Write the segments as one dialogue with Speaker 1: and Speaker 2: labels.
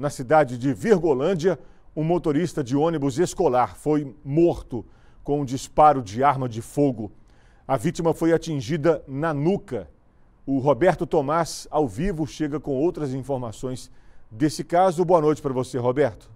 Speaker 1: Na cidade de Virgolândia, um motorista de ônibus escolar foi morto com um disparo de arma de fogo. A vítima foi atingida na nuca. O Roberto Tomás, ao vivo, chega com outras informações desse caso. Boa noite para você, Roberto.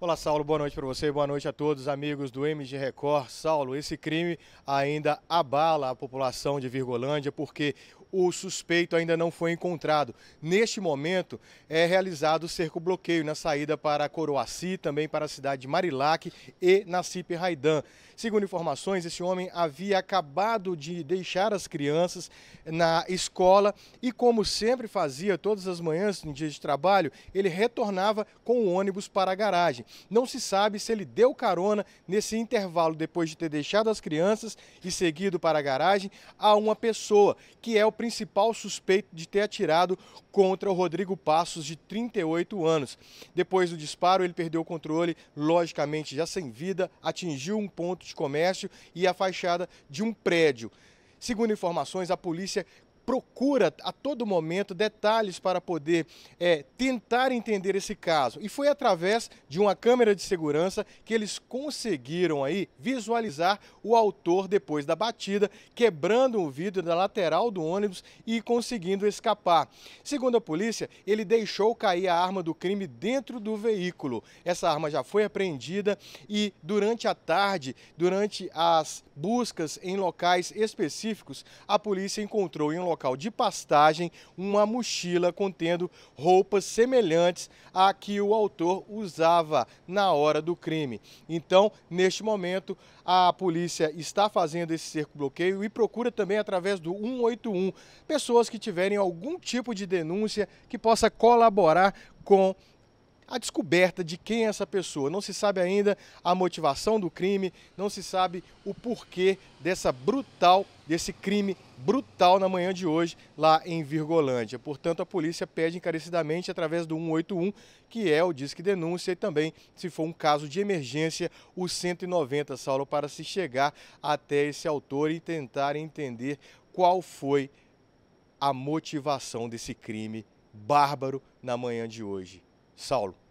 Speaker 2: Olá, Saulo. Boa noite para você. Boa noite a todos, amigos do MG Record. Saulo, esse crime ainda abala a população de Virgolândia, porque o suspeito ainda não foi encontrado. Neste momento, é realizado o cerco-bloqueio na saída para Coroaci, também para a cidade de Marilac e Nassip Raidan. Segundo informações, esse homem havia acabado de deixar as crianças na escola e, como sempre fazia todas as manhãs no dia de trabalho, ele retornava com o ônibus para a garagem. Não se sabe se ele deu carona nesse intervalo depois de ter deixado as crianças e seguido para a garagem a uma pessoa que é o principal suspeito de ter atirado contra o Rodrigo Passos, de 38 anos. Depois do disparo, ele perdeu o controle, logicamente já sem vida, atingiu um ponto de comércio e a fachada de um prédio. Segundo informações, a polícia procura a todo momento detalhes para poder é, tentar entender esse caso. E foi através de uma câmera de segurança que eles conseguiram aí visualizar o autor depois da batida, quebrando o vidro da lateral do ônibus e conseguindo escapar. Segundo a polícia, ele deixou cair a arma do crime dentro do veículo. Essa arma já foi apreendida e durante a tarde, durante as buscas em locais específicos, a polícia encontrou em local local de pastagem uma mochila contendo roupas semelhantes à que o autor usava na hora do crime. Então, neste momento, a polícia está fazendo esse cerco-bloqueio e procura também, através do 181, pessoas que tiverem algum tipo de denúncia que possa colaborar com a descoberta de quem é essa pessoa. Não se sabe ainda a motivação do crime, não se sabe o porquê dessa brutal, desse crime brutal na manhã de hoje lá em Virgolândia. Portanto, a polícia pede encarecidamente através do 181, que é o Disque Denúncia, e também, se for um caso de emergência, o 190, Saulo, para se chegar até esse autor e tentar entender qual foi a motivação desse crime bárbaro na manhã de hoje. Saulo.